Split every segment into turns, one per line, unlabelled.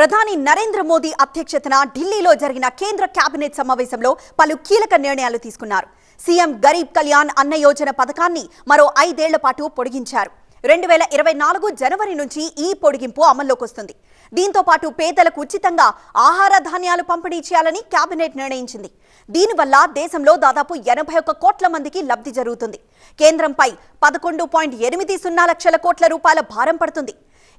ప్రధాని నరేంద్ర మోదీ అధ్యక్షతన ఢిల్లీలో జరిగిన కేంద్ర కేబినెట్ సమావేశంలో పలు కీలక నిర్ణయాలు తీసుకున్నారు సీఎం గరీబ్ కళ్యాణ్ అన్న యోజన పథకాన్ని మరో ఐదేళ్ల పాటు పొడిగించారు రెండు వేల ఇరవై నాలుగు జనవరి నుంచి ఈ పొడిగింపు అమల్లోకి వస్తుంది దీంతో పాటు పేదలకు ఉచితంగా ఆహార ధాన్యాలు పంపిణీ చేయాలని కేబినెట్ నిర్ణయించింది దీనివల్ల దేశంలో దాదాపు ఎనభై ఒక్క కోట్ల మందికి లబ్ధి జరుగుతుంది కేంద్రంపై పదకొండు పాయింట్ ఎనిమిది సున్నా లక్షల కోట్ల రూపాయల భారం పడుతుంది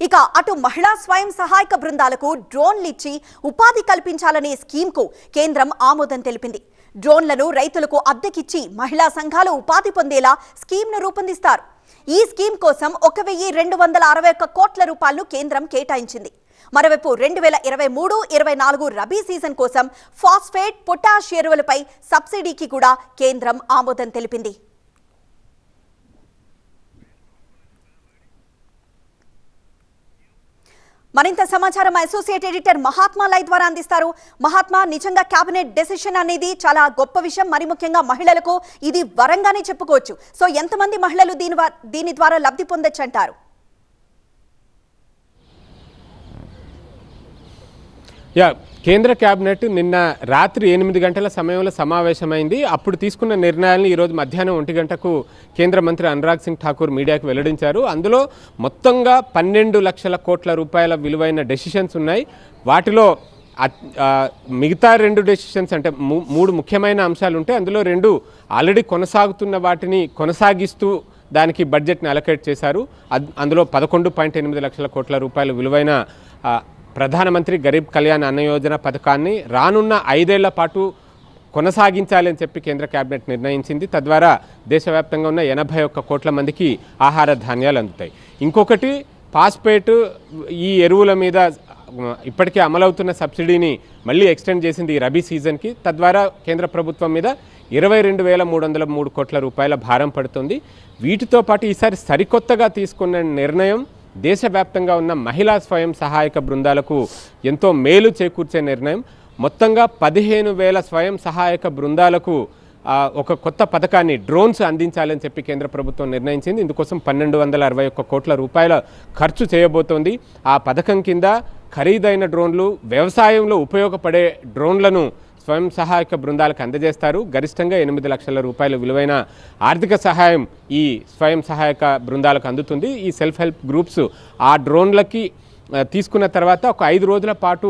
ఇక అటు మహిళా స్వయం సహాయక బృందాలకు డ్రోన్లు ఇచ్చి ఉపాధి కల్పించాలనే స్కీమ్కు కేంద్రం ఆమోదం తెలిపింది డ్రోన్లను రైతులకు అద్దెకిచ్చి మహిళా సంఘాలు ఉపాధి పొందేలా స్కీమ్ను రూపొందిస్తారు ఈ స్కీమ్ కోసం ఒక వెయ్యి రెండు వందల అరవై ఒక్క కోట్ల రూపాయలను కేంద్రం కేటాయించింది మరోవైపు రెండు వేల ఇరవై మూడు ఇరవై నాలుగు రబీ సీజన్ కోసం ఫాస్ఫేట్ పొటాష్ ఎరువులపై సబ్సిడీకి కూడా కేంద్రం ఆమోదం తెలిపింది మరింత సమాచారం అసోసియేట్ ఎడిటర్ మహాత్మా లై ద్వారా అందిస్తారు మహాత్మా నిజంగా కేబినెట్ డెసిషన్ అనేది చాలా గొప్ప విషయం మరి ముఖ్యంగా మహిళలకు ఇది వరంగానే చెప్పుకోవచ్చు సో ఎంతమంది మహిళలు దీని దీని ద్వారా లబ్ధి పొందొచ్చు అంటారు
యా కేంద్ర కేబినెట్ నిన్న రాత్రి ఎనిమిది గంటల సమయంలో సమావేశమైంది అప్పుడు తీసుకున్న నిర్ణయాలను ఈరోజు మధ్యాహ్నం ఒంటి గంటకు కేంద్ర మంత్రి అనురాగ్ సింగ్ ఠాకూర్ మీడియాకు వెల్లడించారు అందులో మొత్తంగా పన్నెండు లక్షల కోట్ల రూపాయల విలువైన డెసిషన్స్ ఉన్నాయి వాటిలో మిగతా రెండు డెసిషన్స్ అంటే మూడు ముఖ్యమైన అంశాలు ఉంటాయి అందులో రెండు ఆల్రెడీ కొనసాగుతున్న వాటిని కొనసాగిస్తూ దానికి బడ్జెట్ని అలకేట్ చేశారు అందులో పదకొండు పాయింట్ ఎనిమిది లక్షల కోట్ల రూపాయల విలువైన ప్రధానమంత్రి గరీబ్ కళ్యాణ్ అన్న యోజన పథకాన్ని రానున్న ఐదేళ్ల పాటు కొనసాగించాలని చెప్పి కేంద్ర కేబినెట్ నిర్ణయించింది తద్వారా దేశవ్యాప్తంగా ఉన్న ఎనభై ఒక్క కోట్ల మందికి ఆహార ధాన్యాలు అందుతాయి ఇంకొకటి పాస్పేట్ ఈ ఎరువుల మీద ఇప్పటికే అమలవుతున్న సబ్సిడీని మళ్ళీ ఎక్స్టెండ్ చేసింది ఈ రబీ సీజన్కి తద్వారా కేంద్ర ప్రభుత్వం మీద ఇరవై రెండు వేల మూడు వందల మూడు కోట్ల రూపాయల భారం పడుతుంది వీటితో పాటు ఈసారి సరికొత్తగా తీసుకున్న నిర్ణయం దేశవ్యాప్తంగా ఉన్న మహిళా స్వయం సహాయక బృందాలకు ఎంతో మేలు చేకూర్చే నిర్ణయం మొత్తంగా పదిహేను వేల స్వయం సహాయక బృందాలకు ఒక కొత్త పథకాన్ని డ్రోన్స్ అందించాలని చెప్పి కేంద్ర ప్రభుత్వం నిర్ణయించింది ఇందుకోసం పన్నెండు వందల అరవై ఒక్క కోట్ల రూపాయల ఖర్చు చేయబోతోంది ఆ పథకం కింద ఖరీదైన డ్రోన్లు వ్యవసాయంలో ఉపయోగపడే డ్రోన్లను స్వయం సహాయక బృందాలకు అందజేస్తారు గరిష్టంగా ఎనిమిది లక్షల రూపాయల విలువైన ఆర్థిక సహాయం ఈ స్వయం సహాయక బృందాలకు అందుతుంది ఈ సెల్ఫ్ హెల్ప్ గ్రూప్స్ ఆ డ్రోన్లకి తీసుకున్న తర్వాత ఒక ఐదు రోజుల పాటు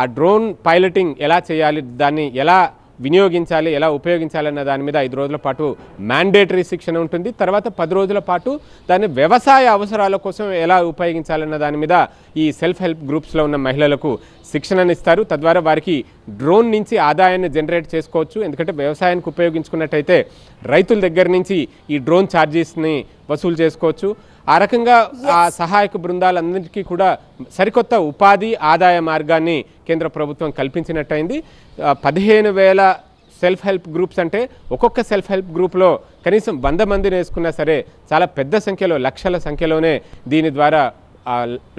ఆ డ్రోన్ పైలటింగ్ ఎలా చేయాలి దాన్ని ఎలా వినియోగించాలి ఎలా ఉపయోగించాలన్న దాని మీద ఐదు రోజుల పాటు మ్యాండేటరీ శిక్షణ ఉంటుంది తర్వాత పది రోజుల పాటు దాన్ని వ్యవసాయ అవసరాల కోసం ఎలా ఉపయోగించాలన్న దాని మీద ఈ సెల్ఫ్ హెల్ప్ గ్రూప్స్లో ఉన్న మహిళలకు శిక్షణను ఇస్తారు తద్వారా వారికి డ్రోన్ నుంచి ఆదాయాన్ని జనరేట్ చేసుకోవచ్చు ఎందుకంటే వ్యవసాయానికి ఉపయోగించుకున్నట్టయితే రైతుల దగ్గర నుంచి ఈ డ్రోన్ ఛార్జెస్ని వసూలు చేసుకోవచ్చు ఆ రకంగా ఆ సహాయక బృందాలందరికీ కూడా సరికొత్త ఉపాధి ఆదాయ మార్గాన్ని కేంద్ర ప్రభుత్వం కల్పించినట్టయింది పదిహేను వేల సెల్ఫ్ హెల్ప్ గ్రూప్స్ అంటే ఒక్కొక్క సెల్ఫ్ హెల్ప్ గ్రూప్లో కనీసం వంద మందిని వేసుకున్నా సరే చాలా పెద్ద సంఖ్యలో లక్షల సంఖ్యలోనే దీని ద్వారా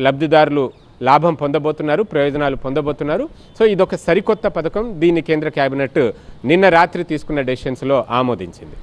లబ్ధిదారులు లాభం పొందబోతున్నారు ప్రయోజనాలు పొందబోతున్నారు సో ఇదొక సరికొత్త పథకం దీన్ని కేంద్ర కేబినెట్ నిన్న రాత్రి తీసుకున్న డెసిషన్స్లో ఆమోదించింది